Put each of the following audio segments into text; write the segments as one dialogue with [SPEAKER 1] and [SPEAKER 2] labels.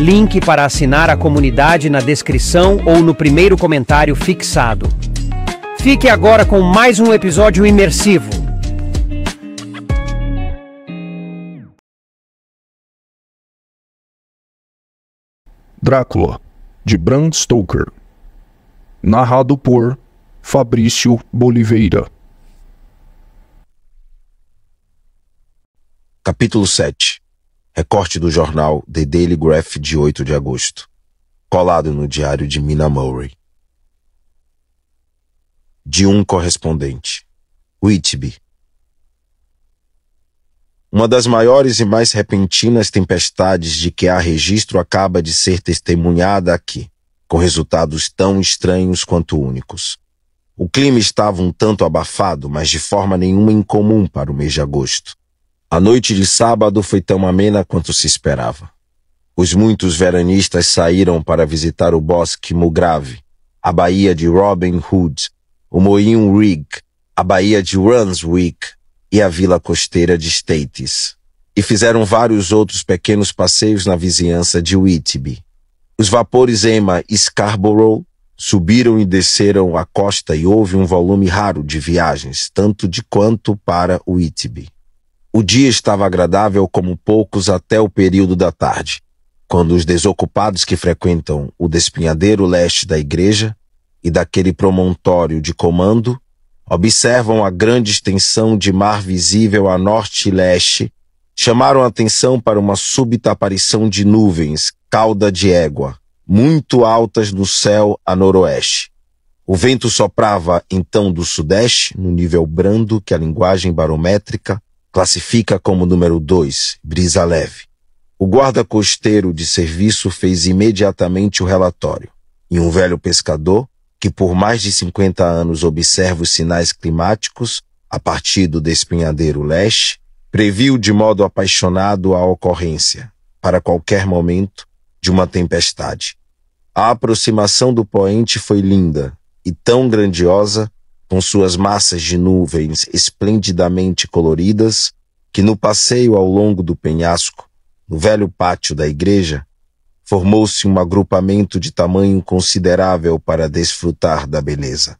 [SPEAKER 1] Link para assinar a comunidade na descrição ou no primeiro comentário fixado. Fique agora com mais um episódio imersivo.
[SPEAKER 2] Drácula, de Bram Stoker. Narrado por Fabrício Boliveira. Capítulo 7 Recorte do jornal The Daily Graph de 8 de agosto, colado no diário de Mina Murray. De um correspondente. Whitby. Uma das maiores e mais repentinas tempestades de que há registro acaba de ser testemunhada aqui, com resultados tão estranhos quanto únicos. O clima estava um tanto abafado, mas de forma nenhuma incomum para o mês de agosto. A noite de sábado foi tão amena quanto se esperava. Os muitos veranistas saíram para visitar o Bosque Mugrave, a Baía de Robin Hood, o Moinho Rig, a Baía de Runswick e a Vila Costeira de States. E fizeram vários outros pequenos passeios na vizinhança de Whitby. Os vapores Emma e Scarborough subiram e desceram a costa e houve um volume raro de viagens, tanto de quanto para Whitby. O dia estava agradável como poucos até o período da tarde, quando os desocupados que frequentam o despinhadeiro leste da igreja e daquele promontório de comando observam a grande extensão de mar visível a norte e leste, chamaram atenção para uma súbita aparição de nuvens, cauda de égua, muito altas no céu a noroeste. O vento soprava então do sudeste, no nível brando que a linguagem barométrica classifica como número 2, brisa leve. O guarda costeiro de serviço fez imediatamente o relatório. E um velho pescador, que por mais de 50 anos observa os sinais climáticos a partir do despinhadeiro leste, previu de modo apaixonado a ocorrência, para qualquer momento, de uma tempestade. A aproximação do poente foi linda e tão grandiosa com suas massas de nuvens esplendidamente coloridas, que no passeio ao longo do penhasco, no velho pátio da igreja, formou-se um agrupamento de tamanho considerável para desfrutar da beleza.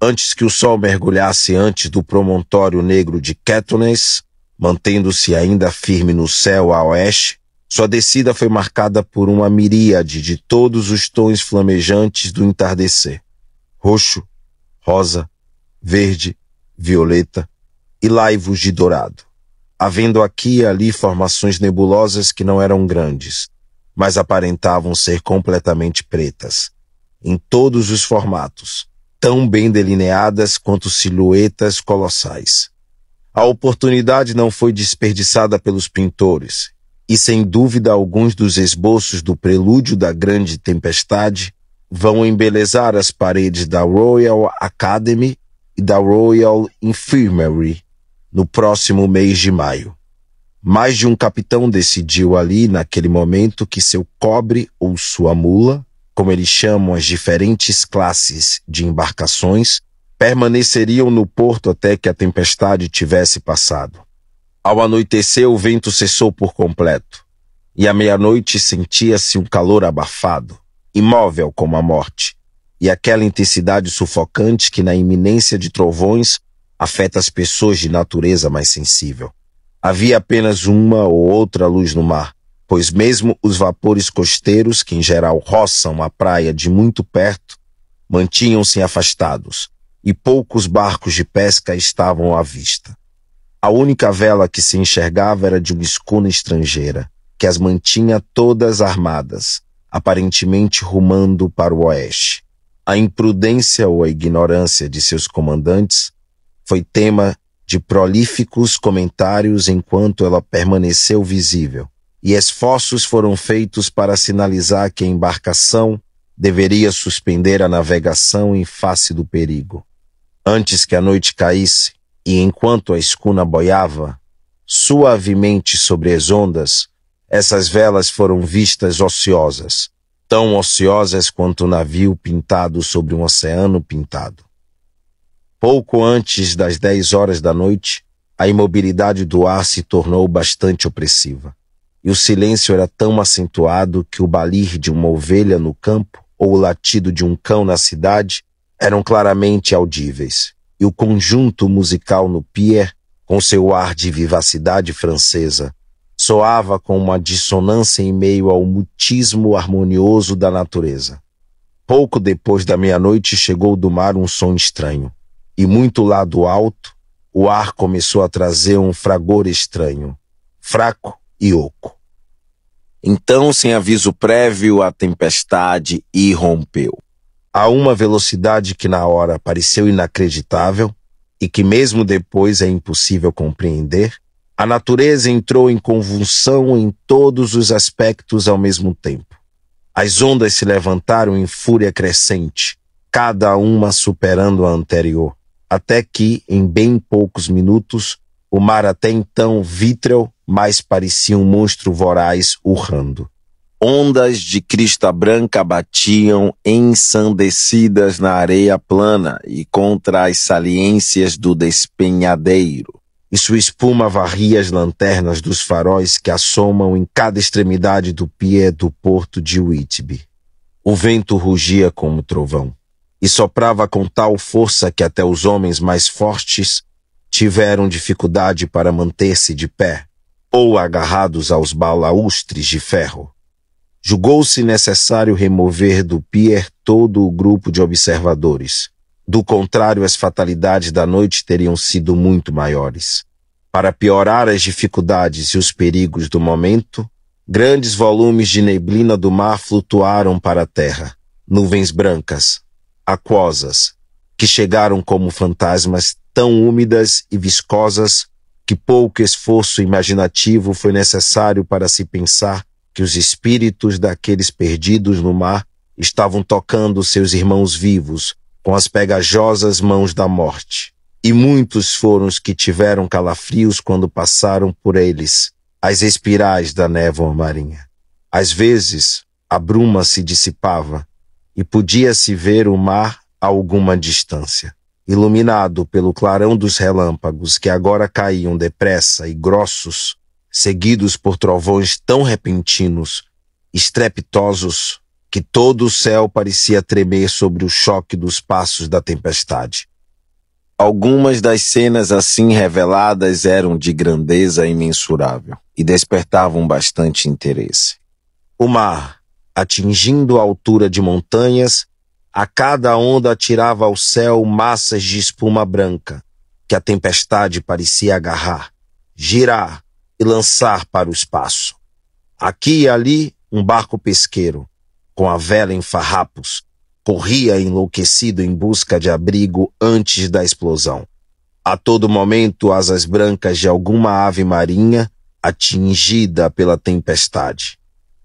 [SPEAKER 2] Antes que o sol mergulhasse antes do promontório negro de Ketones, mantendo-se ainda firme no céu a oeste, sua descida foi marcada por uma miríade de todos os tons flamejantes do entardecer: roxo, rosa, verde, violeta e laivos de dourado, havendo aqui e ali formações nebulosas que não eram grandes, mas aparentavam ser completamente pretas, em todos os formatos, tão bem delineadas quanto silhuetas colossais. A oportunidade não foi desperdiçada pelos pintores, e sem dúvida alguns dos esboços do prelúdio da grande tempestade vão embelezar as paredes da Royal Academy e da Royal Infirmary no próximo mês de maio. Mais de um capitão decidiu ali, naquele momento, que seu cobre ou sua mula, como eles chamam as diferentes classes de embarcações, permaneceriam no porto até que a tempestade tivesse passado. Ao anoitecer, o vento cessou por completo, e à meia-noite sentia-se um calor abafado, imóvel como a morte e aquela intensidade sufocante que, na iminência de trovões, afeta as pessoas de natureza mais sensível. Havia apenas uma ou outra luz no mar, pois mesmo os vapores costeiros, que em geral roçam a praia de muito perto, mantinham-se afastados, e poucos barcos de pesca estavam à vista. A única vela que se enxergava era de uma escuna estrangeira, que as mantinha todas armadas, aparentemente rumando para o oeste. A imprudência ou a ignorância de seus comandantes foi tema de prolíficos comentários enquanto ela permaneceu visível, e esforços foram feitos para sinalizar que a embarcação deveria suspender a navegação em face do perigo. Antes que a noite caísse, e enquanto a escuna boiava, suavemente sobre as ondas, essas velas foram vistas ociosas, tão ociosas quanto o um navio pintado sobre um oceano pintado. Pouco antes das dez horas da noite, a imobilidade do ar se tornou bastante opressiva, e o silêncio era tão acentuado que o balir de uma ovelha no campo ou o latido de um cão na cidade eram claramente audíveis, e o conjunto musical no pier, com seu ar de vivacidade francesa, soava com uma dissonância em meio ao mutismo harmonioso da natureza. Pouco depois da meia-noite chegou do mar um som estranho, e muito lá do alto, o ar começou a trazer um fragor estranho, fraco e oco. Então, sem aviso prévio, a tempestade irrompeu. A uma velocidade que na hora pareceu inacreditável e que mesmo depois é impossível compreender, a natureza entrou em convulsão em todos os aspectos ao mesmo tempo. As ondas se levantaram em fúria crescente, cada uma superando a anterior, até que, em bem poucos minutos, o mar até então vítreo mais parecia um monstro voraz urrando. Ondas de crista branca batiam ensandecidas na areia plana e contra as saliências do despenhadeiro e sua espuma varria as lanternas dos faróis que assomam em cada extremidade do pier do porto de Whitby. O vento rugia como trovão e soprava com tal força que até os homens mais fortes tiveram dificuldade para manter-se de pé ou agarrados aos balaustres de ferro. Julgou-se necessário remover do pier todo o grupo de observadores do contrário, as fatalidades da noite teriam sido muito maiores. Para piorar as dificuldades e os perigos do momento, grandes volumes de neblina do mar flutuaram para a terra, nuvens brancas, aquosas, que chegaram como fantasmas tão úmidas e viscosas que pouco esforço imaginativo foi necessário para se pensar que os espíritos daqueles perdidos no mar estavam tocando seus irmãos vivos com as pegajosas mãos da morte. E muitos foram os que tiveram calafrios quando passaram por eles, as espirais da névoa marinha. Às vezes, a bruma se dissipava e podia-se ver o mar a alguma distância, iluminado pelo clarão dos relâmpagos que agora caíam depressa e grossos, seguidos por trovões tão repentinos, estrepitosos, que todo o céu parecia tremer sobre o choque dos passos da tempestade. Algumas das cenas assim reveladas eram de grandeza imensurável e despertavam bastante interesse. O mar, atingindo a altura de montanhas, a cada onda atirava ao céu massas de espuma branca, que a tempestade parecia agarrar, girar e lançar para o espaço. Aqui e ali, um barco pesqueiro, com a vela em farrapos, corria enlouquecido em busca de abrigo antes da explosão. A todo momento, asas brancas de alguma ave marinha atingida pela tempestade.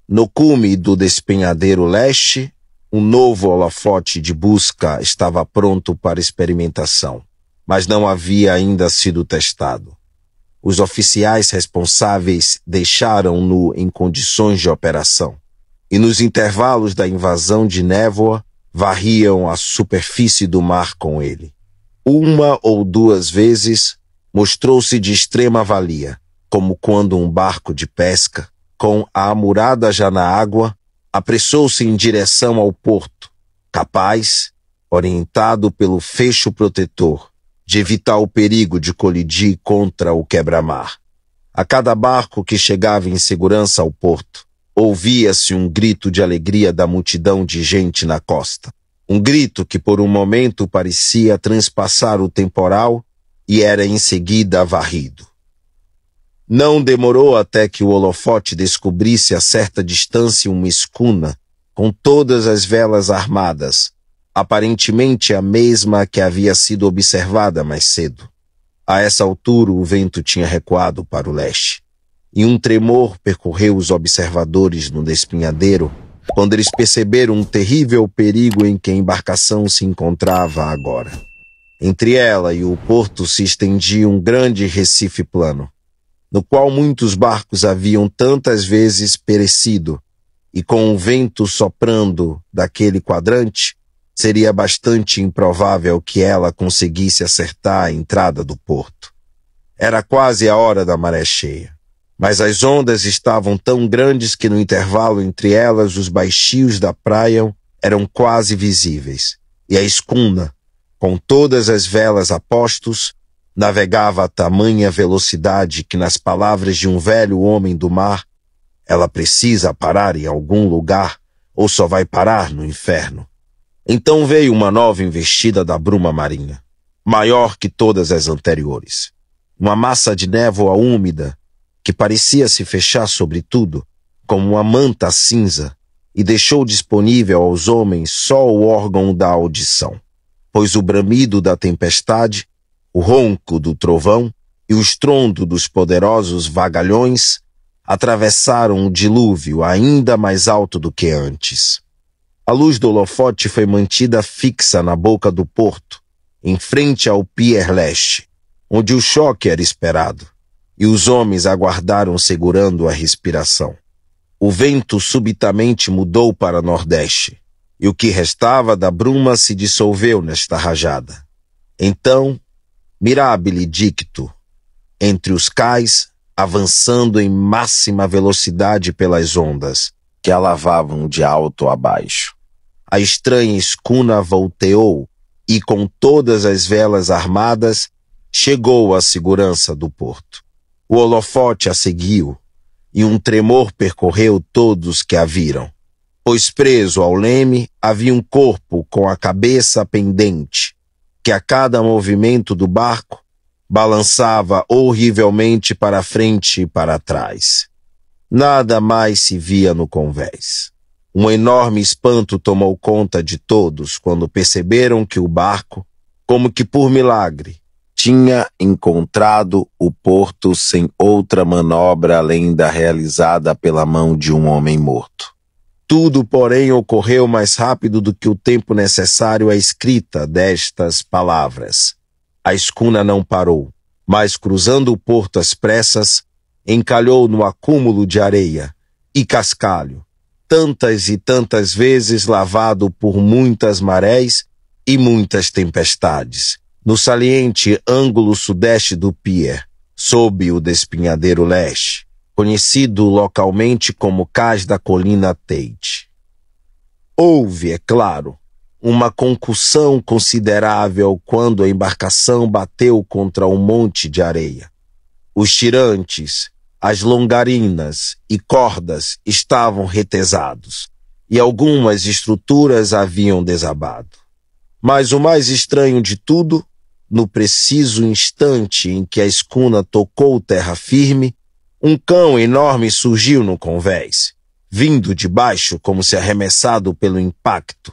[SPEAKER 2] No cume do despenhadeiro leste, um novo holofote de busca estava pronto para experimentação, mas não havia ainda sido testado. Os oficiais responsáveis deixaram-no em condições de operação e nos intervalos da invasão de névoa varriam a superfície do mar com ele. Uma ou duas vezes mostrou-se de extrema valia, como quando um barco de pesca, com a amurada já na água, apressou-se em direção ao porto, capaz, orientado pelo fecho protetor, de evitar o perigo de colidir contra o quebra-mar. A cada barco que chegava em segurança ao porto, Ouvia-se um grito de alegria da multidão de gente na costa. Um grito que por um momento parecia transpassar o temporal e era em seguida varrido. Não demorou até que o holofote descobrisse a certa distância uma escuna, com todas as velas armadas, aparentemente a mesma que havia sido observada mais cedo. A essa altura o vento tinha recuado para o leste e um tremor percorreu os observadores no despinhadeiro quando eles perceberam um terrível perigo em que a embarcação se encontrava agora. Entre ela e o porto se estendia um grande recife plano, no qual muitos barcos haviam tantas vezes perecido, e com o vento soprando daquele quadrante, seria bastante improvável que ela conseguisse acertar a entrada do porto. Era quase a hora da maré cheia. Mas as ondas estavam tão grandes que no intervalo entre elas os baixios da praia eram quase visíveis. E a escuna, com todas as velas a postos, navegava a tamanha velocidade que, nas palavras de um velho homem do mar, ela precisa parar em algum lugar ou só vai parar no inferno. Então veio uma nova investida da bruma marinha, maior que todas as anteriores. Uma massa de névoa úmida que parecia se fechar sobre tudo, como uma manta cinza, e deixou disponível aos homens só o órgão da audição, pois o bramido da tempestade, o ronco do trovão e o estrondo dos poderosos vagalhões atravessaram o dilúvio ainda mais alto do que antes. A luz do holofote foi mantida fixa na boca do porto, em frente ao pier leste, onde o choque era esperado e os homens aguardaram segurando a respiração. O vento subitamente mudou para nordeste, e o que restava da bruma se dissolveu nesta rajada. Então, mirabile dicto, entre os cais, avançando em máxima velocidade pelas ondas, que a lavavam de alto a baixo. A estranha escuna volteou e, com todas as velas armadas, chegou à segurança do porto. O holofote a seguiu, e um tremor percorreu todos que a viram, pois preso ao leme havia um corpo com a cabeça pendente, que a cada movimento do barco balançava horrivelmente para frente e para trás. Nada mais se via no convés. Um enorme espanto tomou conta de todos quando perceberam que o barco, como que por milagre, tinha encontrado o porto sem outra manobra além da realizada pela mão de um homem morto. Tudo, porém, ocorreu mais rápido do que o tempo necessário à escrita destas palavras. A escuna não parou, mas cruzando o porto às pressas, encalhou no acúmulo de areia e cascalho, tantas e tantas vezes lavado por muitas marés e muitas tempestades no saliente ângulo sudeste do pier, sob o despinhadeiro leste, conhecido localmente como Cais da Colina Tate. Houve, é claro, uma concussão considerável quando a embarcação bateu contra um monte de areia. Os tirantes, as longarinas e cordas estavam retesados e algumas estruturas haviam desabado. Mas o mais estranho de tudo no preciso instante em que a escuna tocou terra firme, um cão enorme surgiu no convés, vindo de baixo como se arremessado pelo impacto.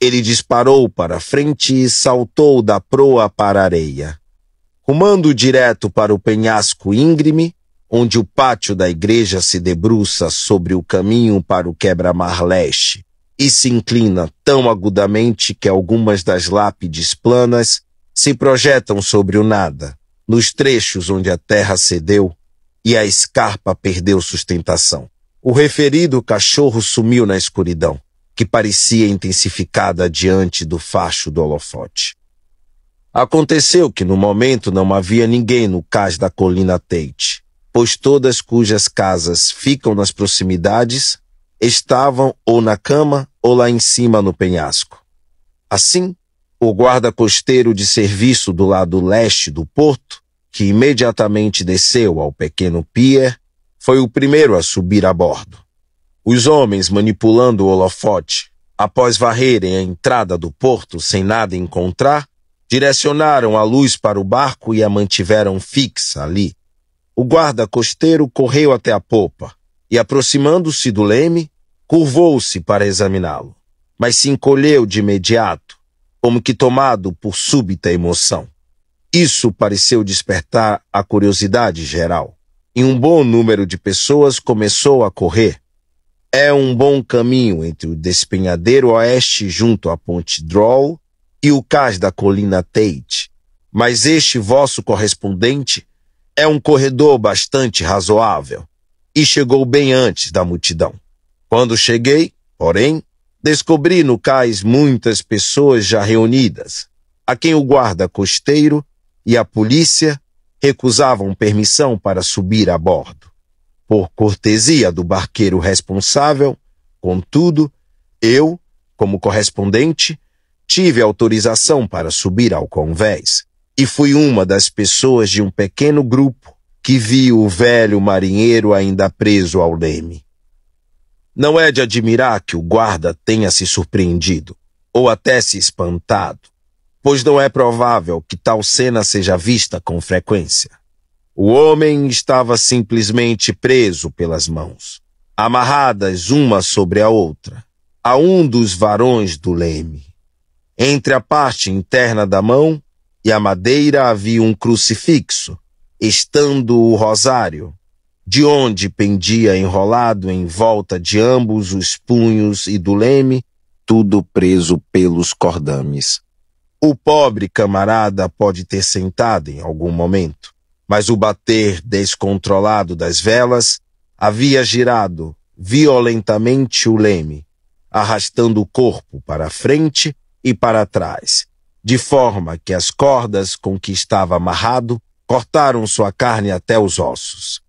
[SPEAKER 2] Ele disparou para frente e saltou da proa para a areia, rumando direto para o penhasco íngreme, onde o pátio da igreja se debruça sobre o caminho para o quebra-mar leste e se inclina tão agudamente que algumas das lápides planas se projetam sobre o nada, nos trechos onde a terra cedeu e a escarpa perdeu sustentação. O referido cachorro sumiu na escuridão, que parecia intensificada diante do facho do holofote. Aconteceu que no momento não havia ninguém no cais da colina Tate, pois todas cujas casas ficam nas proximidades estavam ou na cama ou lá em cima no penhasco. Assim, o guarda costeiro de serviço do lado leste do porto, que imediatamente desceu ao pequeno pier, foi o primeiro a subir a bordo. Os homens manipulando o holofote, após varrerem a entrada do porto sem nada encontrar, direcionaram a luz para o barco e a mantiveram fixa ali. O guarda costeiro correu até a popa e, aproximando-se do leme, curvou-se para examiná-lo, mas se encolheu de imediato como que tomado por súbita emoção. Isso pareceu despertar a curiosidade geral, e um bom número de pessoas começou a correr. É um bom caminho entre o despenhadeiro oeste junto à ponte Droll e o cais da colina Tate, mas este vosso correspondente é um corredor bastante razoável e chegou bem antes da multidão. Quando cheguei, porém, Descobri no cais muitas pessoas já reunidas, a quem o guarda costeiro e a polícia recusavam permissão para subir a bordo. Por cortesia do barqueiro responsável, contudo, eu, como correspondente, tive autorização para subir ao convés e fui uma das pessoas de um pequeno grupo que viu o velho marinheiro ainda preso ao leme. Não é de admirar que o guarda tenha se surpreendido, ou até se espantado, pois não é provável que tal cena seja vista com frequência. O homem estava simplesmente preso pelas mãos, amarradas uma sobre a outra, a um dos varões do leme. Entre a parte interna da mão e a madeira havia um crucifixo, estando o rosário, de onde pendia enrolado em volta de ambos os punhos e do leme, tudo preso pelos cordames. O pobre camarada pode ter sentado em algum momento, mas o bater descontrolado das velas havia girado violentamente o leme, arrastando o corpo para frente e para trás, de forma que as cordas com que estava amarrado cortaram sua carne até os ossos.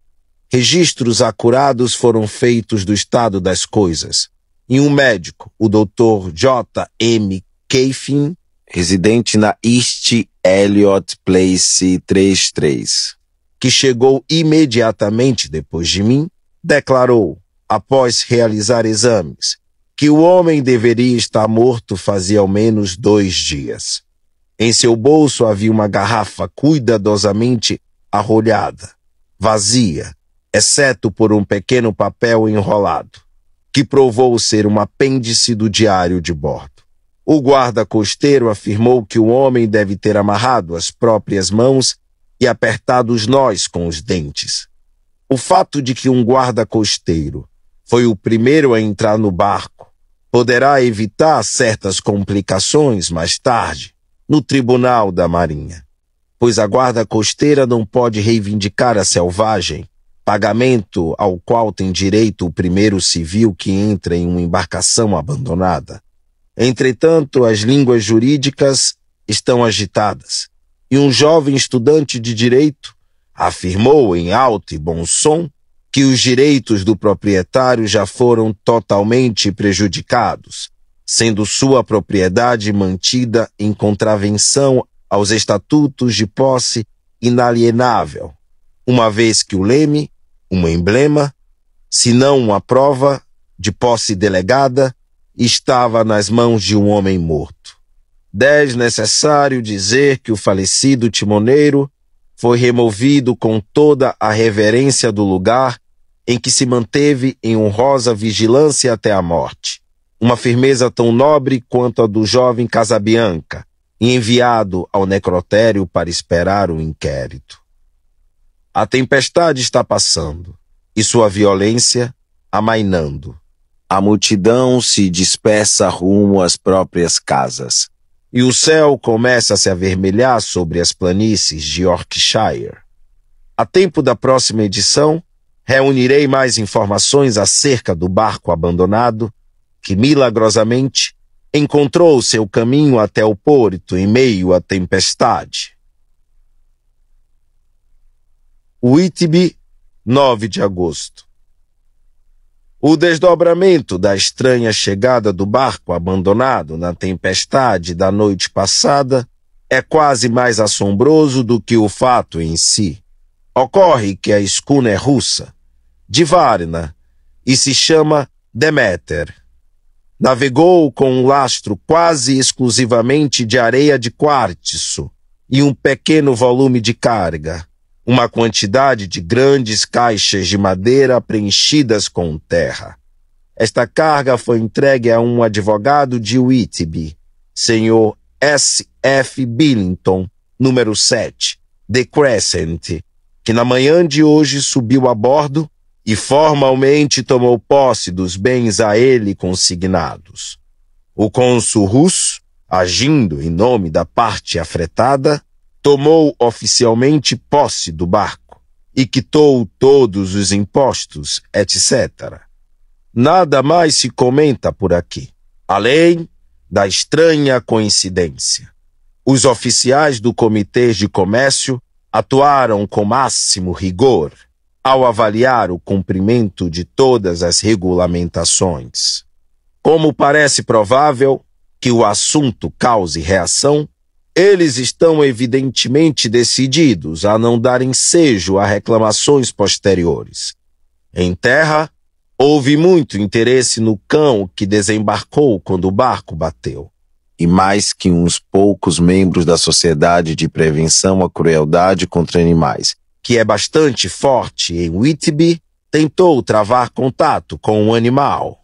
[SPEAKER 2] Registros acurados foram feitos do estado das coisas. E um médico, o Dr. J. M. Keifin, residente na East Elliot Place 33, que chegou imediatamente depois de mim, declarou, após realizar exames, que o homem deveria estar morto fazia ao menos dois dias. Em seu bolso havia uma garrafa cuidadosamente arrolhada, vazia, exceto por um pequeno papel enrolado, que provou ser um apêndice do diário de bordo. O guarda costeiro afirmou que o homem deve ter amarrado as próprias mãos e apertado os nós com os dentes. O fato de que um guarda costeiro foi o primeiro a entrar no barco poderá evitar certas complicações mais tarde no Tribunal da Marinha, pois a guarda costeira não pode reivindicar a selvagem pagamento ao qual tem direito o primeiro civil que entra em uma embarcação abandonada. Entretanto, as línguas jurídicas estão agitadas, e um jovem estudante de direito afirmou em alto e bom som que os direitos do proprietário já foram totalmente prejudicados, sendo sua propriedade mantida em contravenção aos estatutos de posse inalienável, uma vez que o leme um emblema, se não uma prova, de posse delegada, estava nas mãos de um homem morto. Desnecessário dizer que o falecido timoneiro foi removido com toda a reverência do lugar em que se manteve em honrosa vigilância até a morte. Uma firmeza tão nobre quanto a do jovem Casabianca, enviado ao necrotério para esperar o inquérito. A tempestade está passando e sua violência amainando. A multidão se dispersa rumo às próprias casas e o céu começa a se avermelhar sobre as planícies de Yorkshire. A tempo da próxima edição, reunirei mais informações acerca do barco abandonado que milagrosamente encontrou seu caminho até o porto em meio à tempestade. Whitby, 9 de agosto. O desdobramento da estranha chegada do barco abandonado na tempestade da noite passada é quase mais assombroso do que o fato em si. Ocorre que a escuna é russa, de Varna, e se chama Demeter. Navegou com um lastro quase exclusivamente de areia de quartzo e um pequeno volume de carga uma quantidade de grandes caixas de madeira preenchidas com terra. Esta carga foi entregue a um advogado de Whitby, senhor S. F. Billington, número 7, The Crescent, que na manhã de hoje subiu a bordo e formalmente tomou posse dos bens a ele consignados. O cônsul russo, agindo em nome da parte afretada, tomou oficialmente posse do barco e quitou todos os impostos, etc. Nada mais se comenta por aqui, além da estranha coincidência. Os oficiais do Comitê de Comércio atuaram com máximo rigor ao avaliar o cumprimento de todas as regulamentações. Como parece provável que o assunto cause reação, eles estão evidentemente decididos a não dar ensejo a reclamações posteriores. Em terra, houve muito interesse no cão que desembarcou quando o barco bateu. E mais que uns poucos membros da Sociedade de Prevenção à Crueldade contra Animais, que é bastante forte em Whitby, tentou travar contato com o animal.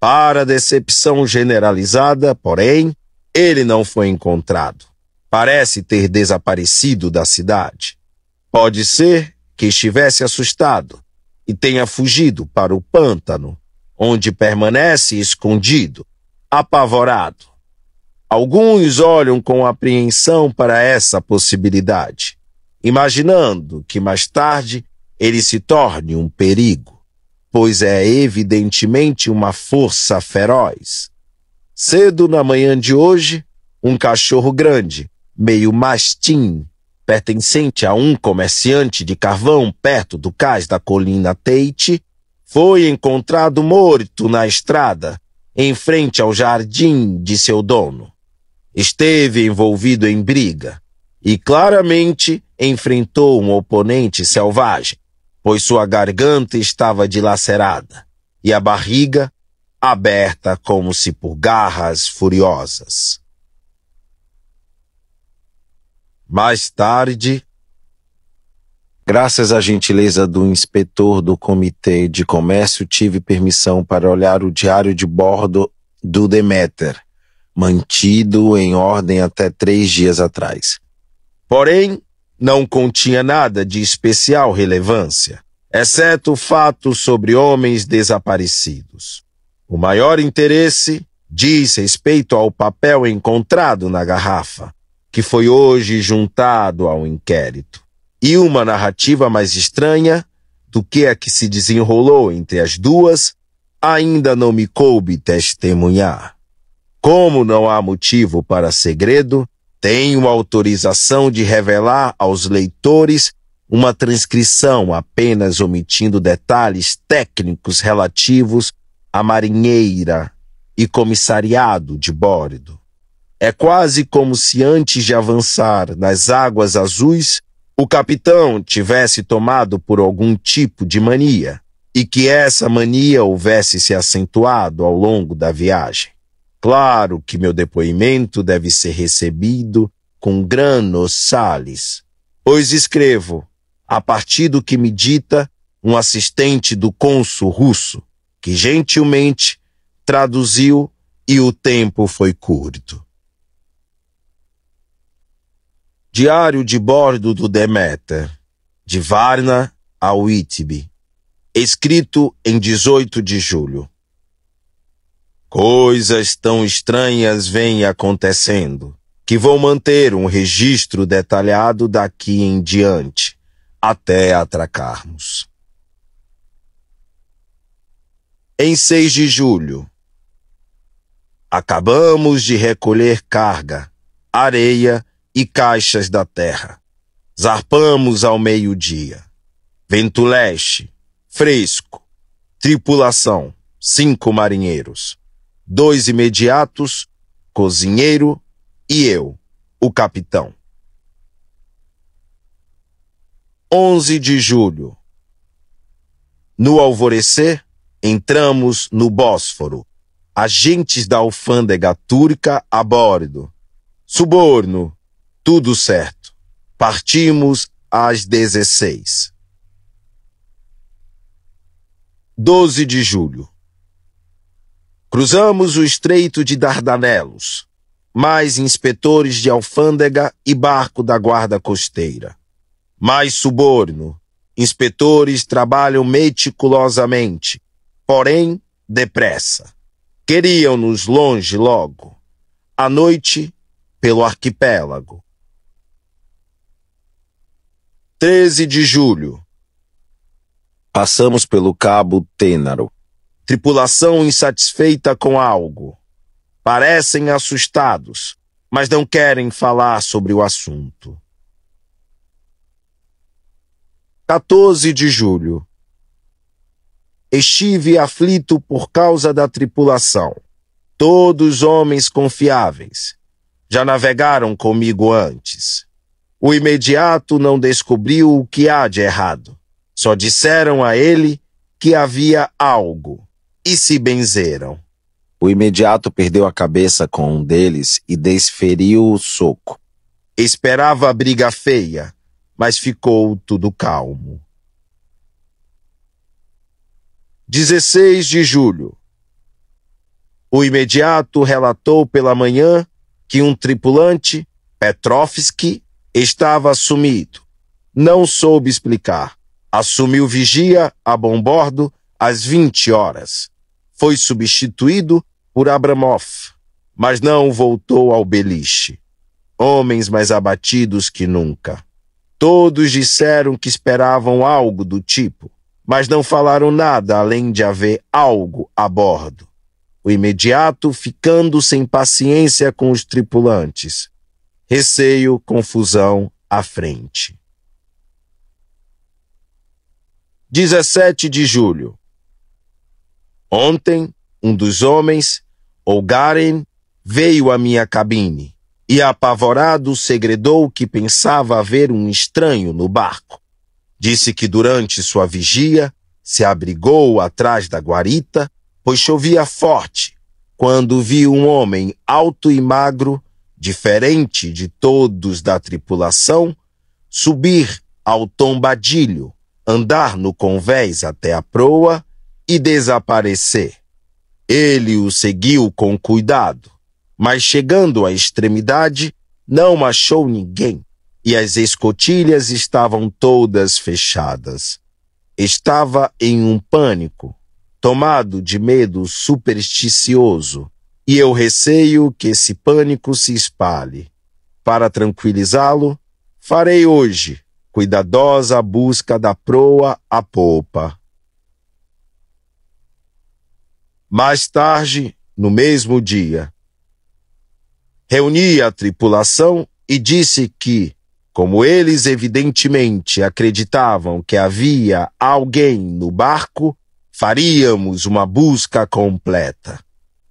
[SPEAKER 2] Para decepção generalizada, porém, ele não foi encontrado parece ter desaparecido da cidade. Pode ser que estivesse assustado e tenha fugido para o pântano, onde permanece escondido, apavorado. Alguns olham com apreensão para essa possibilidade, imaginando que mais tarde ele se torne um perigo, pois é evidentemente uma força feroz. Cedo na manhã de hoje, um cachorro grande, meio mastim, pertencente a um comerciante de carvão perto do cais da colina Teite, foi encontrado morto na estrada, em frente ao jardim de seu dono. Esteve envolvido em briga e claramente enfrentou um oponente selvagem, pois sua garganta estava dilacerada e a barriga aberta como se por garras furiosas. Mais tarde, graças à gentileza do inspetor do Comitê de Comércio, tive permissão para olhar o diário de bordo do Demeter, mantido em ordem até três dias atrás. Porém, não continha nada de especial relevância, exceto o fato sobre homens desaparecidos. O maior interesse diz respeito ao papel encontrado na garrafa, que foi hoje juntado ao inquérito, e uma narrativa mais estranha do que a que se desenrolou entre as duas, ainda não me coube testemunhar. Como não há motivo para segredo, tenho autorização de revelar aos leitores uma transcrição apenas omitindo detalhes técnicos relativos à marinheira e comissariado de bordo. É quase como se antes de avançar nas águas azuis, o capitão tivesse tomado por algum tipo de mania e que essa mania houvesse se acentuado ao longo da viagem. Claro que meu depoimento deve ser recebido com granos sales, pois escrevo, a partir do que me dita um assistente do cônsul russo, que gentilmente traduziu e o tempo foi curto. Diário de bordo do Demeter, de Varna ao Itibe, escrito em 18 de julho. Coisas tão estranhas vêm acontecendo que vou manter um registro detalhado daqui em diante, até atracarmos. Em 6 de julho, acabamos de recolher carga, areia e caixas da terra. Zarpamos ao meio-dia. Vento leste, fresco. Tripulação, cinco marinheiros. Dois imediatos, cozinheiro e eu, o capitão. 11 de julho. No alvorecer, entramos no Bósforo. Agentes da alfândega turca a bordo. Suborno, tudo certo. Partimos às 16. 12 de julho. Cruzamos o estreito de Dardanelos, mais inspetores de alfândega e barco da guarda costeira. Mais suborno. Inspetores trabalham meticulosamente, porém depressa. Queriam-nos longe logo. À noite, pelo arquipélago. 13 de julho. Passamos pelo Cabo Tênaro. Tripulação insatisfeita com algo. Parecem assustados, mas não querem falar sobre o assunto. 14 de julho. Estive aflito por causa da tripulação. Todos homens confiáveis. Já navegaram comigo antes. O imediato não descobriu o que há de errado. Só disseram a ele que havia algo e se benzeram. O imediato perdeu a cabeça com um deles e desferiu o soco. Esperava a briga feia, mas ficou tudo calmo. 16 de julho. O imediato relatou pela manhã que um tripulante, Petrovski, Estava sumido. Não soube explicar. Assumiu vigia a bom bordo às 20 horas. Foi substituído por Abramov, mas não voltou ao beliche. Homens mais abatidos que nunca. Todos disseram que esperavam algo do tipo, mas não falaram nada além de haver algo a bordo. O imediato ficando sem paciência com os tripulantes receio, confusão à frente. 17 de julho. Ontem, um dos homens, ou Garen, veio à minha cabine e, apavorado, segredou que pensava haver um estranho no barco. Disse que durante sua vigia se abrigou atrás da guarita, pois chovia forte, quando viu um homem alto e magro diferente de todos da tripulação, subir ao tombadilho, andar no convés até a proa e desaparecer. Ele o seguiu com cuidado, mas chegando à extremidade, não achou ninguém e as escotilhas estavam todas fechadas. Estava em um pânico, tomado de medo supersticioso e eu receio que esse pânico se espalhe. Para tranquilizá-lo, farei hoje cuidadosa busca da proa à popa. Mais tarde, no mesmo dia, reuni a tripulação e disse que, como eles evidentemente acreditavam que havia alguém no barco, faríamos uma busca completa.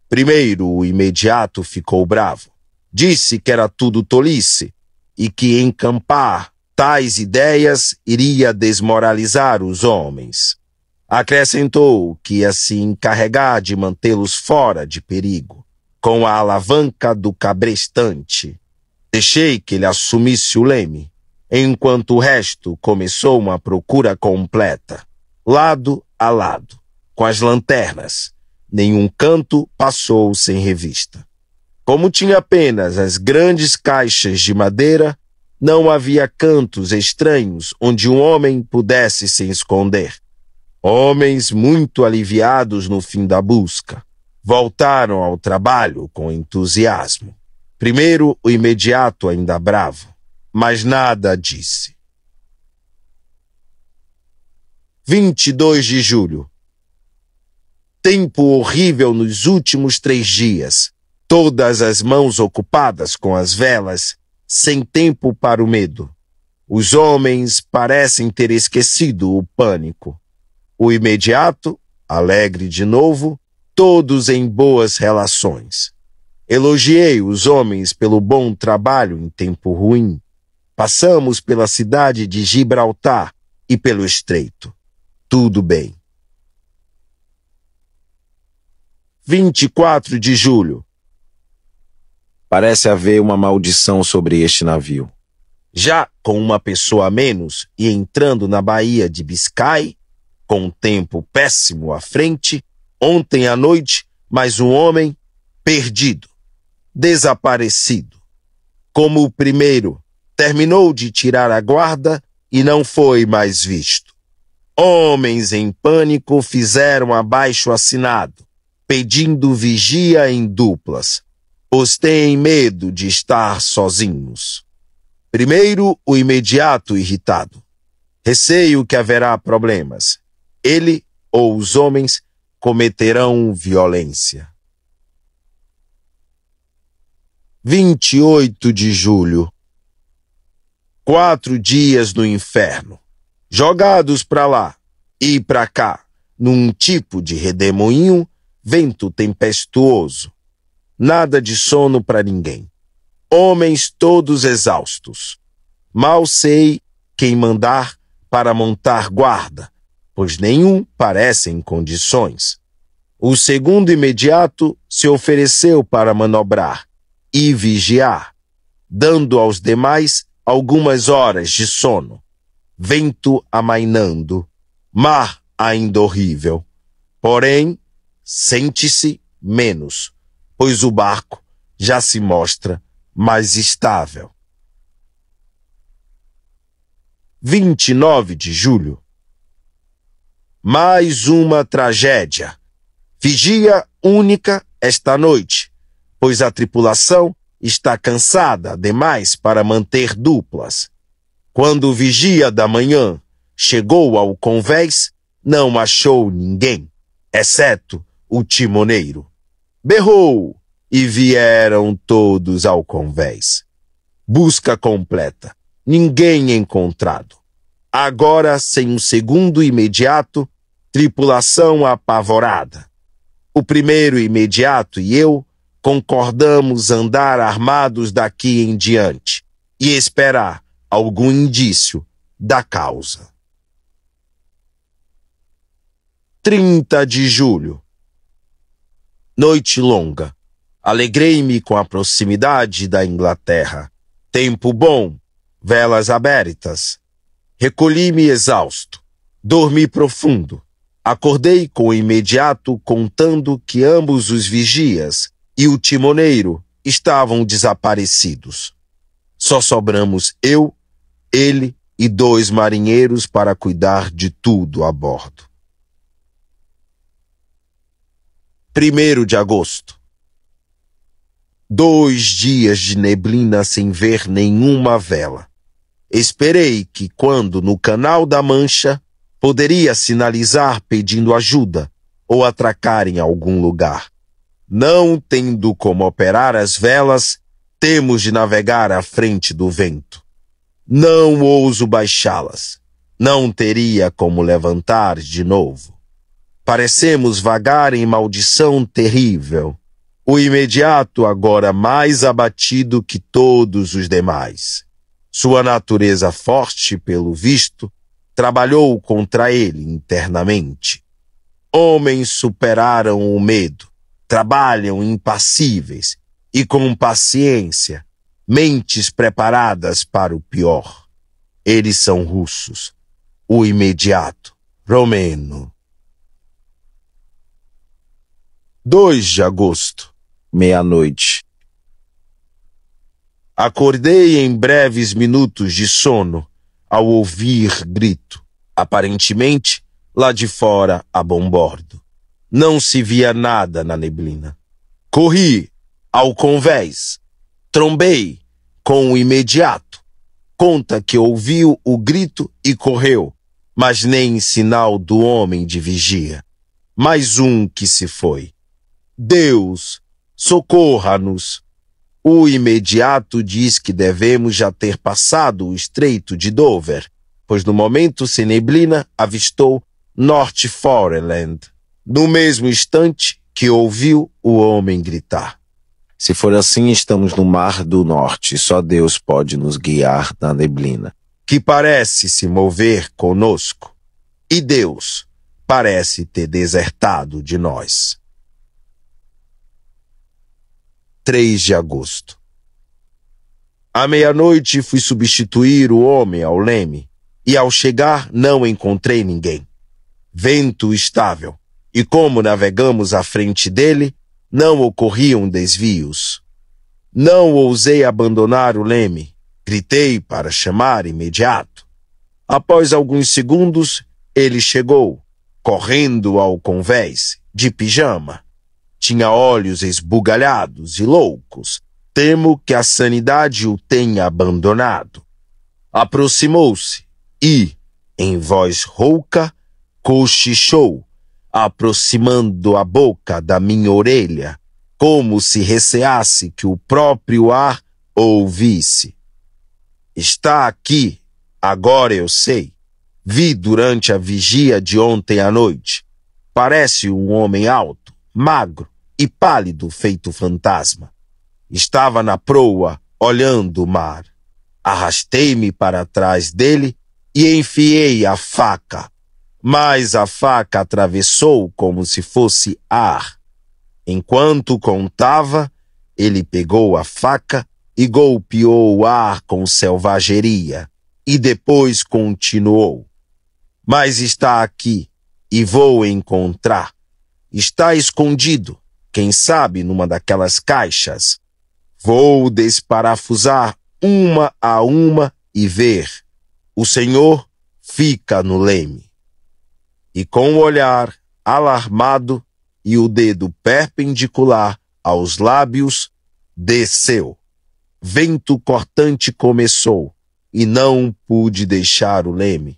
[SPEAKER 2] Primeiro, o imediato ficou bravo. Disse que era tudo tolice e que encampar tais ideias iria desmoralizar os homens. Acrescentou que ia se encarregar de mantê-los fora de perigo, com a alavanca do cabrestante. Deixei que ele assumisse o leme, enquanto o resto começou uma procura completa, lado a lado, com as lanternas, nenhum canto passou sem revista. Como tinha apenas as grandes caixas de madeira, não havia cantos estranhos onde um homem pudesse se esconder. Homens muito aliviados no fim da busca voltaram ao trabalho com entusiasmo. Primeiro o imediato ainda bravo, mas nada disse. 22 de julho tempo horrível nos últimos três dias, todas as mãos ocupadas com as velas, sem tempo para o medo. Os homens parecem ter esquecido o pânico. O imediato, alegre de novo, todos em boas relações. Elogiei os homens pelo bom trabalho em tempo ruim. Passamos pela cidade de Gibraltar e pelo estreito. Tudo bem. 24 de julho. Parece haver uma maldição sobre este navio. Já com uma pessoa a menos e entrando na Baía de Biscay, com um tempo péssimo à frente, ontem à noite, mais um homem perdido, desaparecido. Como o primeiro, terminou de tirar a guarda e não foi mais visto. Homens em pânico fizeram abaixo assinado pedindo vigia em duplas, pois têm medo de estar sozinhos. Primeiro, o imediato irritado. Receio que haverá problemas. Ele ou os homens cometerão violência. 28 de julho. Quatro dias no inferno, jogados para lá e para cá, num tipo de redemoinho vento tempestuoso. Nada de sono para ninguém. Homens todos exaustos. Mal sei quem mandar para montar guarda, pois nenhum parece em condições. O segundo imediato se ofereceu para manobrar e vigiar, dando aos demais algumas horas de sono. Vento amainando, mar ainda horrível. Porém, sente-se menos, pois o barco já se mostra mais estável. 29 de julho. Mais uma tragédia. Vigia única esta noite, pois a tripulação está cansada demais para manter duplas. Quando o vigia da manhã chegou ao convés, não achou ninguém, exceto o timoneiro. Berrou! E vieram todos ao convés. Busca completa. Ninguém encontrado. Agora, sem um segundo imediato, tripulação apavorada. O primeiro imediato e eu concordamos andar armados daqui em diante e esperar algum indício da causa. 30 de julho Noite longa. Alegrei-me com a proximidade da Inglaterra. Tempo bom, velas abertas. Recolhi-me exausto. Dormi profundo. Acordei com imediato contando que ambos os vigias e o timoneiro estavam desaparecidos. Só sobramos eu, ele e dois marinheiros para cuidar de tudo a bordo. 1 de agosto. Dois dias de neblina sem ver nenhuma vela. Esperei que, quando no Canal da Mancha, poderia sinalizar pedindo ajuda ou atracar em algum lugar. Não tendo como operar as velas, temos de navegar à frente do vento. Não ouso baixá-las. Não teria como levantar de novo. Parecemos vagar em maldição terrível. O imediato agora mais abatido que todos os demais. Sua natureza forte, pelo visto, trabalhou contra ele internamente. Homens superaram o medo, trabalham impassíveis e com paciência, mentes preparadas para o pior. Eles são russos. O imediato, romeno, 2 de agosto, meia-noite. Acordei em breves minutos de sono ao ouvir grito, aparentemente lá de fora a bom bordo. Não se via nada na neblina. Corri ao convés, trombei com o imediato. Conta que ouviu o grito e correu, mas nem sinal do homem de vigia. Mais um que se foi. Deus, socorra-nos. O imediato diz que devemos já ter passado o estreito de Dover, pois no momento neblina avistou North Foreland. No mesmo instante que ouviu o homem gritar. Se for assim, estamos no Mar do Norte. Só Deus pode nos guiar na neblina, que parece se mover conosco. E Deus parece ter desertado de nós. 3 de agosto. À meia-noite fui substituir o homem ao leme e ao chegar não encontrei ninguém. Vento estável, e como navegamos à frente dele, não ocorriam desvios. Não ousei abandonar o leme, gritei para chamar imediato. Após alguns segundos, ele chegou, correndo ao convés, de pijama. Tinha olhos esbugalhados e loucos. Temo que a sanidade o tenha abandonado. Aproximou-se e, em voz rouca, cochichou, aproximando a boca da minha orelha, como se receasse que o próprio ar ouvisse. Está aqui, agora eu sei. Vi durante a vigia de ontem à noite. Parece um homem alto magro e pálido feito fantasma. Estava na proa, olhando o mar. Arrastei-me para trás dele e enfiei a faca, mas a faca atravessou como se fosse ar. Enquanto contava, ele pegou a faca e golpeou o ar com selvageria, e depois continuou. Mas está aqui, e vou encontrar Está escondido, quem sabe numa daquelas caixas. Vou desparafusar uma a uma e ver. O Senhor fica no leme. E com o olhar alarmado e o dedo perpendicular aos lábios, desceu. Vento cortante começou e não pude deixar o leme.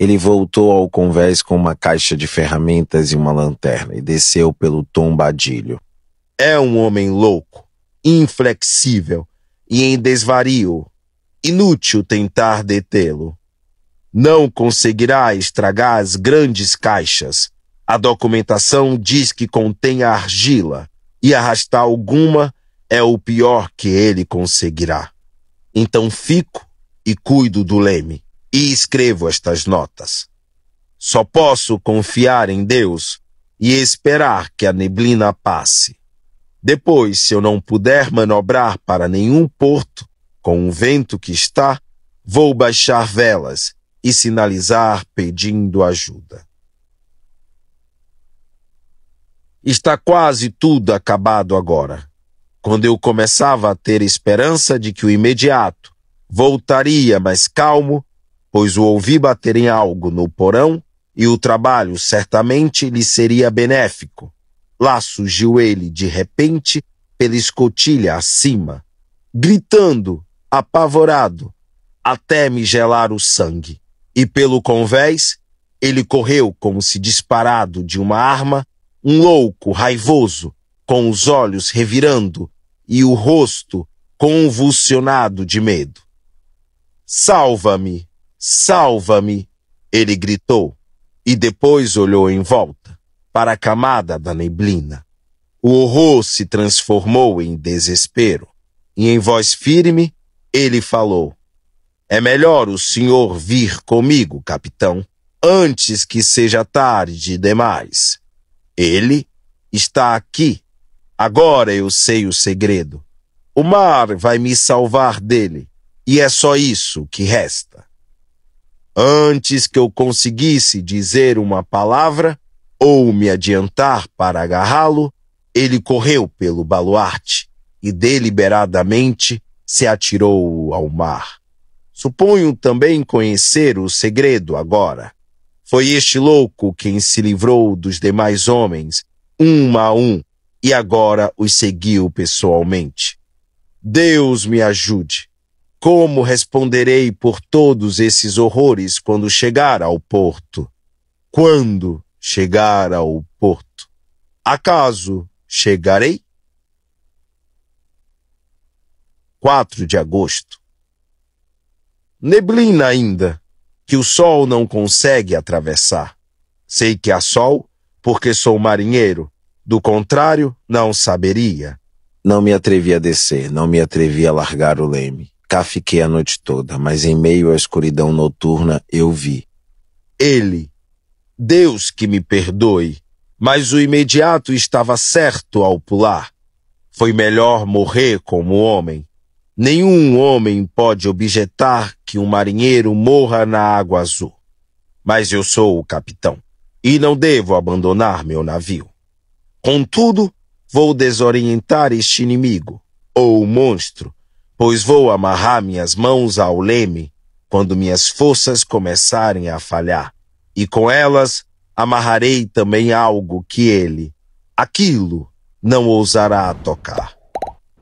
[SPEAKER 2] Ele voltou ao convés com uma caixa de ferramentas e uma lanterna e desceu pelo tombadilho. É um homem louco, inflexível e em desvario. Inútil tentar detê-lo. Não conseguirá estragar as grandes caixas. A documentação diz que contém argila e arrastar alguma é o pior que ele conseguirá. Então fico e cuido do leme e escrevo estas notas. Só posso confiar em Deus e esperar que a neblina passe. Depois, se eu não puder manobrar para nenhum porto, com o vento que está, vou baixar velas e sinalizar pedindo ajuda. Está quase tudo acabado agora. Quando eu começava a ter esperança de que o imediato voltaria mais calmo, pois o ouvi bater em algo no porão e o trabalho certamente lhe seria benéfico. Lá surgiu ele, de repente, pela escotilha acima, gritando, apavorado, até me gelar o sangue. E pelo convés, ele correu como se disparado de uma arma, um louco, raivoso, com os olhos revirando e o rosto convulsionado de medo. Salva-me! Salva-me! Ele gritou e depois olhou em volta para a camada da neblina. O horror se transformou em desespero e, em voz firme, ele falou: É melhor o senhor vir comigo, capitão, antes que seja tarde demais. Ele está aqui. Agora eu sei o segredo. O mar vai me salvar dele, e é só isso que resta. Antes que eu conseguisse dizer uma palavra ou me adiantar para agarrá-lo, ele correu pelo baluarte e deliberadamente se atirou ao mar. Suponho também conhecer o segredo agora. Foi este louco quem se livrou dos demais homens, um a um, e agora os seguiu pessoalmente. Deus me ajude. Como responderei por todos esses horrores quando chegar ao porto? Quando chegar ao porto? Acaso chegarei? 4 de agosto. Neblina ainda, que o sol não consegue atravessar. Sei que há sol, porque sou marinheiro. Do contrário, não saberia. Não me atrevi a descer, não me atrevi a largar o leme. Cá fiquei a noite toda, mas em meio à escuridão noturna eu vi. Ele! Deus que me perdoe! Mas o imediato estava certo ao pular. Foi melhor morrer como homem. Nenhum homem pode objetar que um marinheiro morra na água azul. Mas eu sou o capitão e não devo abandonar meu navio. Contudo, vou desorientar este inimigo, ou monstro, pois vou amarrar minhas mãos ao leme quando minhas forças começarem a falhar, e com elas amarrarei também algo que ele, aquilo, não ousará tocar.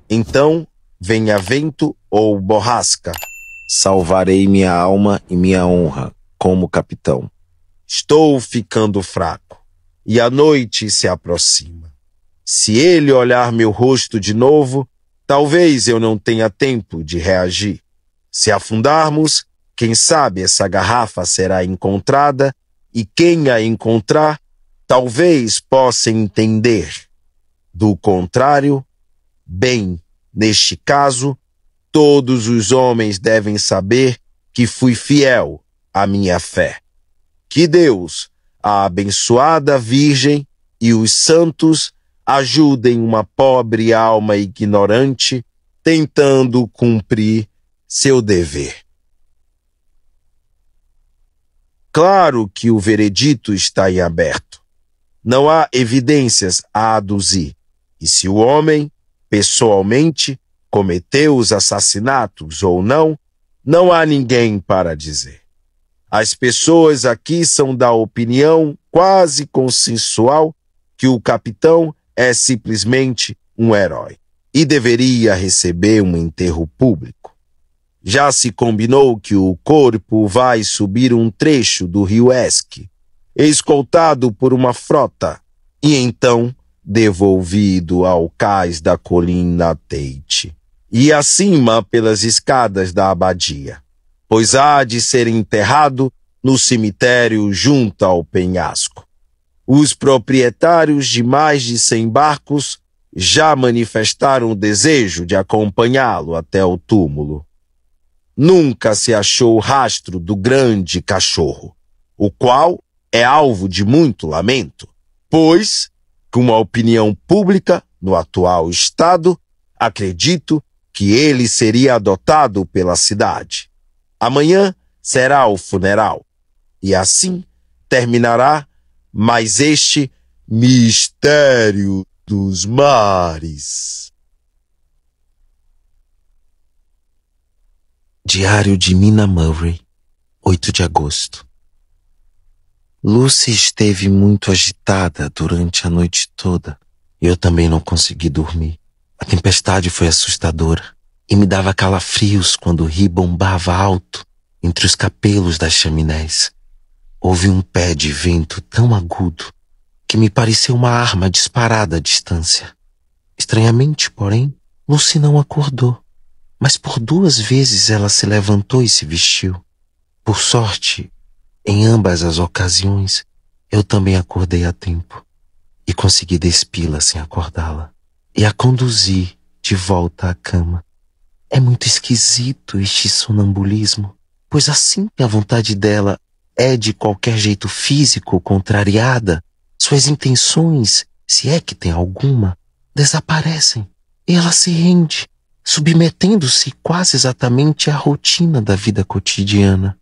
[SPEAKER 2] Então, venha vento ou borrasca, salvarei minha alma e minha honra como capitão. Estou ficando fraco, e a noite se aproxima. Se ele olhar meu rosto de novo, Talvez eu não tenha tempo de reagir. Se afundarmos, quem sabe essa garrafa será encontrada e quem a encontrar talvez possa entender. Do contrário, bem, neste caso, todos os homens devem saber que fui fiel à minha fé. Que Deus, a abençoada Virgem e os santos ajudem uma pobre alma ignorante tentando cumprir seu dever. Claro que o veredito está em aberto. Não há evidências a aduzir. E se o homem, pessoalmente, cometeu os assassinatos ou não, não há ninguém para dizer. As pessoas aqui são da opinião quase consensual que o capitão é simplesmente um herói e deveria receber um enterro público. Já se combinou que o corpo vai subir um trecho do rio Esque, escoltado por uma frota, e então devolvido ao cais da colina Teite, e acima pelas escadas da abadia, pois há de ser enterrado no cemitério junto ao penhasco. Os proprietários de mais de 100 barcos já manifestaram o desejo de acompanhá-lo até o túmulo. Nunca se achou o rastro do grande cachorro, o qual é alvo de muito lamento, pois, com a opinião pública no atual estado, acredito que ele seria adotado pela cidade. Amanhã será o funeral, e assim terminará mas este mistério dos
[SPEAKER 1] mares. Diário de Mina Murray, 8 de agosto. Lucy esteve muito agitada durante a noite toda. Eu também não consegui dormir. A tempestade foi assustadora e me dava calafrios quando o rio bombava alto entre os capelos das chaminés. Houve um pé de vento tão agudo que me pareceu uma arma disparada à distância. Estranhamente, porém, Lucy não acordou, mas por duas vezes ela se levantou e se vestiu. Por sorte, em ambas as ocasiões, eu também acordei a tempo e consegui despi-la sem acordá-la e a conduzi de volta à cama. É muito esquisito este sonambulismo, pois assim que a vontade dela é de qualquer jeito físico contrariada, suas intenções, se é que tem alguma, desaparecem e ela se rende, submetendo-se quase exatamente à rotina da vida cotidiana.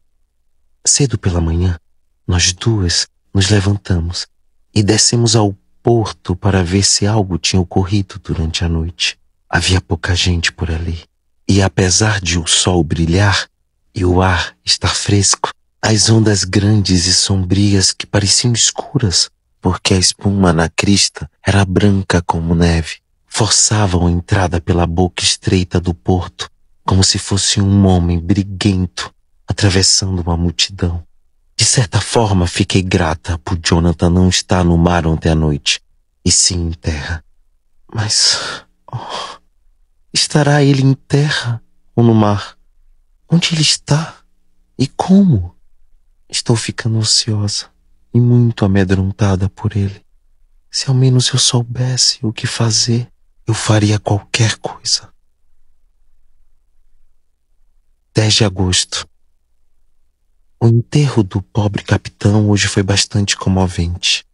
[SPEAKER 1] Cedo pela manhã, nós duas nos levantamos e descemos ao porto para ver se algo tinha ocorrido durante a noite. Havia pouca gente por ali, e apesar de o sol brilhar e o ar estar fresco, as ondas grandes e sombrias que pareciam escuras, porque a espuma na crista era branca como neve, forçavam a entrada pela boca estreita do porto, como se fosse um homem briguento atravessando uma multidão. De certa forma, fiquei grata por Jonathan não estar no mar ontem à noite, e sim em terra. Mas. Oh, estará ele em terra ou no mar? Onde ele está? E como? Estou ficando ansiosa e muito amedrontada por ele. Se ao menos eu soubesse o que fazer, eu faria qualquer coisa. 10 de agosto. O enterro do pobre capitão hoje foi bastante comovente.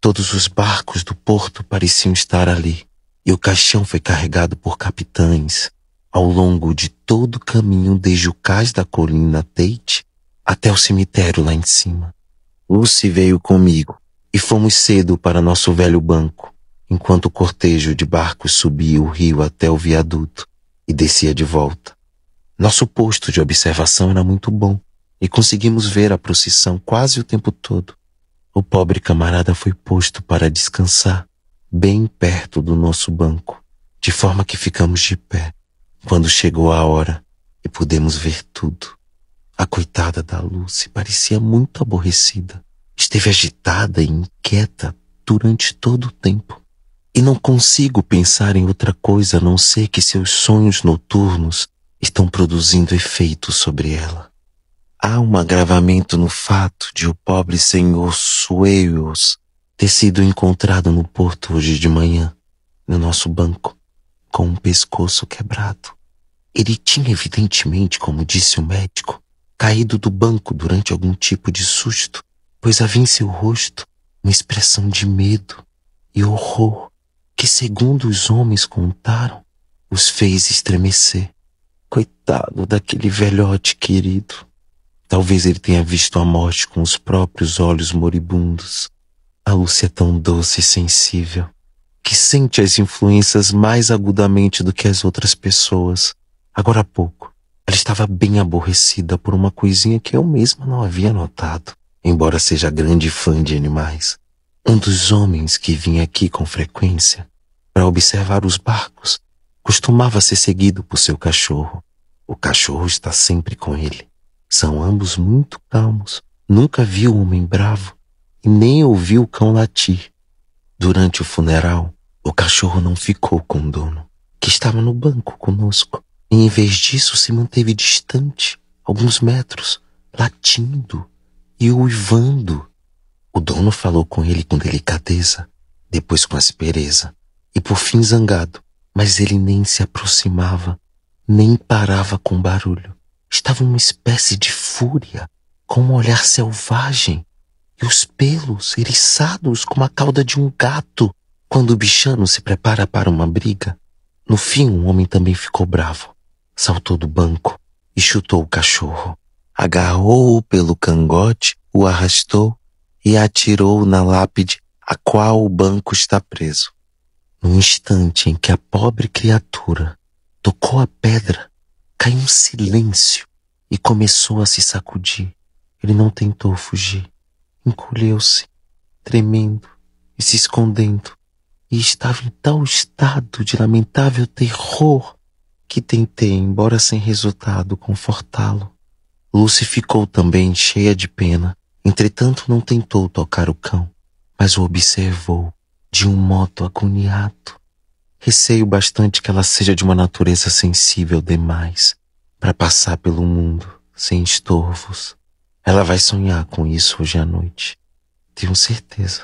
[SPEAKER 1] Todos os barcos do porto pareciam estar ali, e o caixão foi carregado por capitães ao longo de todo o caminho desde o cais da colina Tate até o cemitério lá em cima. Lucy veio comigo e fomos cedo para nosso velho banco, enquanto o cortejo de barcos subia o rio até o viaduto e descia de volta. Nosso posto de observação era muito bom e conseguimos ver a procissão quase o tempo todo. O pobre camarada foi posto para descansar bem perto do nosso banco, de forma que ficamos de pé quando chegou a hora e pudemos ver tudo. A coitada da Lucy parecia muito aborrecida. Esteve agitada e inquieta durante todo o tempo. E não consigo pensar em outra coisa a não ser que seus sonhos noturnos estão produzindo efeito sobre ela. Há um agravamento no fato de o pobre senhor Sueios ter sido encontrado no porto hoje de manhã, no nosso banco, com o um pescoço quebrado. Ele tinha, evidentemente, como disse o médico, caído do banco durante algum tipo de susto, pois havia em seu rosto uma expressão de medo e horror que, segundo os homens contaram, os fez estremecer. Coitado daquele velhote querido. Talvez ele tenha visto a morte com os próprios olhos moribundos. A Lúcia é tão doce e sensível que sente as influências mais agudamente do que as outras pessoas. Agora há pouco, ela estava bem aborrecida por uma coisinha que eu mesma não havia notado, embora seja grande fã de animais. Um dos homens que vinha aqui com frequência para observar os barcos costumava ser seguido por seu cachorro. O cachorro está sempre com ele. São ambos muito calmos. Nunca vi o um homem bravo e nem ouvi o cão latir. Durante o funeral, o cachorro não ficou com o dono, que estava no banco conosco. Em vez disso, se manteve distante, alguns metros, latindo e uivando. O dono falou com ele com delicadeza, depois com aspereza, e por fim zangado, mas ele nem se aproximava, nem parava com barulho. Estava uma espécie de fúria, com um olhar selvagem, e os pelos eriçados como a cauda de um gato, quando o bichano se prepara para uma briga. No fim, o um homem também ficou bravo saltou do banco e chutou o cachorro. Agarrou-o pelo cangote, o arrastou e atirou na lápide a qual o banco está preso. No instante em que a pobre criatura tocou a pedra, caiu um silêncio e começou a se sacudir. Ele não tentou fugir. Encolheu-se, tremendo e se escondendo, e estava em tal estado de lamentável terror que tentei, embora sem resultado, confortá-lo. Lucy ficou também cheia de pena, entretanto não tentou tocar o cão, mas o observou de um modo agoniado. Receio bastante que ela seja de uma natureza sensível demais para passar pelo mundo sem estorvos. Ela vai sonhar com isso hoje à noite. Tenho certeza.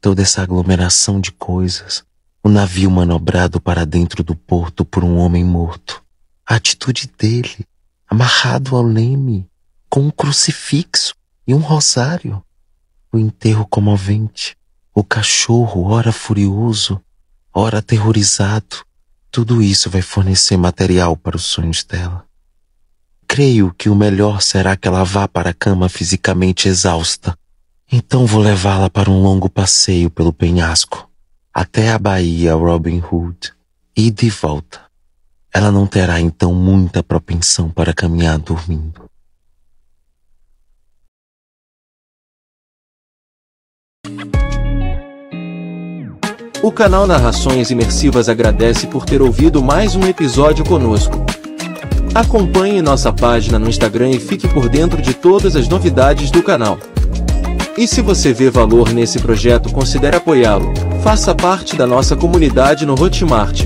[SPEAKER 1] Toda essa aglomeração de coisas, o navio manobrado para dentro do porto por um homem morto. A atitude dele, amarrado ao leme, com um crucifixo e um rosário. O enterro comovente. O cachorro, ora furioso, ora aterrorizado. Tudo isso vai fornecer material para os sonhos dela. Creio que o melhor será que ela vá para a cama fisicamente exausta. Então vou levá-la para um longo passeio pelo penhasco até a Bahia Robin Hood e de volta. Ela não terá então muita propensão para caminhar dormindo.
[SPEAKER 2] O canal Narrações Imersivas
[SPEAKER 1] agradece por ter ouvido mais um episódio conosco. Acompanhe nossa página no Instagram e fique por dentro de todas as novidades do canal. E se você
[SPEAKER 2] vê valor nesse projeto, considere apoiá-lo Faça parte da nossa comunidade no Hotmart.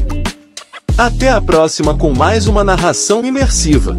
[SPEAKER 2] Até a próxima com mais uma narração imersiva.